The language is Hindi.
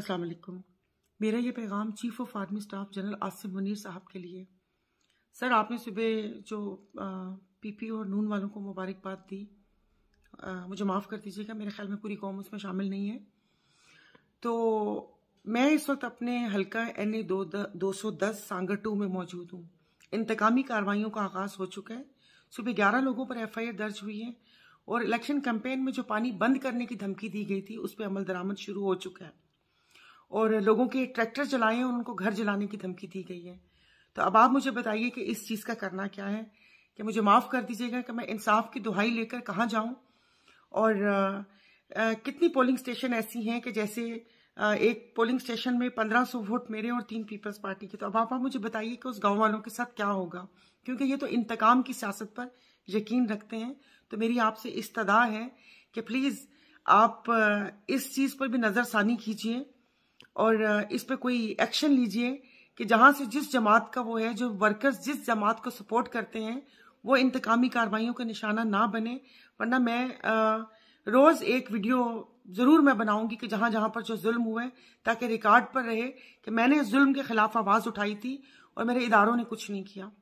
अस्सलाम वालेकुम मेरा ये पैगाम chief of army staff general Asif Munir साहब के लिए सर आपने सुबह जो पीपी और नून वालों को मुबारकबाद दी आ, मुझे माफ़ कर दीजिएगा मेरे ख्याल में पूरी कौम उसमें शामिल नहीं है तो मैं इस वक्त अपने हल्का एन ए दो, दो सौ दस सांगर टू में मौजूद हूँ इंतकामी कार्रवाइयों का आगाज़ हो चुका है सुबह ग्यारह लोगों पर एफ आई आर दर्ज हुई है और इलेक्शन कैंपेन में जो पानी बंद करने की धमकी दी गई थी उस पर अमल दरामद शुरू हो चुका है और लोगों के ट्रैक्टर जलाए उनको घर जलाने की धमकी दी गई है तो अब आप मुझे बताइए कि इस चीज़ का करना क्या है कि मुझे माफ़ कर दीजिएगा कि मैं इंसाफ की दुहाई लेकर कहाँ जाऊँ और आ, आ, कितनी पोलिंग स्टेशन ऐसी हैं कि जैसे आ, एक पोलिंग स्टेशन में पंद्रह सौ वोट मेरे और तीन पीपल्स पार्टी के तो अब आप, मुझे बताइए कि उस गाँव वालों के साथ क्या होगा क्योंकि ये तो इंतकाम की सियासत पर यकीन रखते हैं तो मेरी आपसे इस्तदा है कि प्लीज़ आप इस चीज़ पर भी नज़रसानी कीजिए और इस पर कोई एक्शन लीजिए कि जहाँ से जिस जमात का वो है जो वर्कर्स जिस जमात को सपोर्ट करते हैं वो इंतकामी कार्रवाइयों का निशाना ना बने वरना मैं रोज़ एक वीडियो ज़रूर मैं बनाऊंगी कि जहां जहाँ पर जो जुल्म हुए ताकि रिकॉर्ड पर रहे कि मैंने जुल्म के ख़िलाफ़ आवाज़ उठाई थी और मेरे इदारों ने कुछ नहीं किया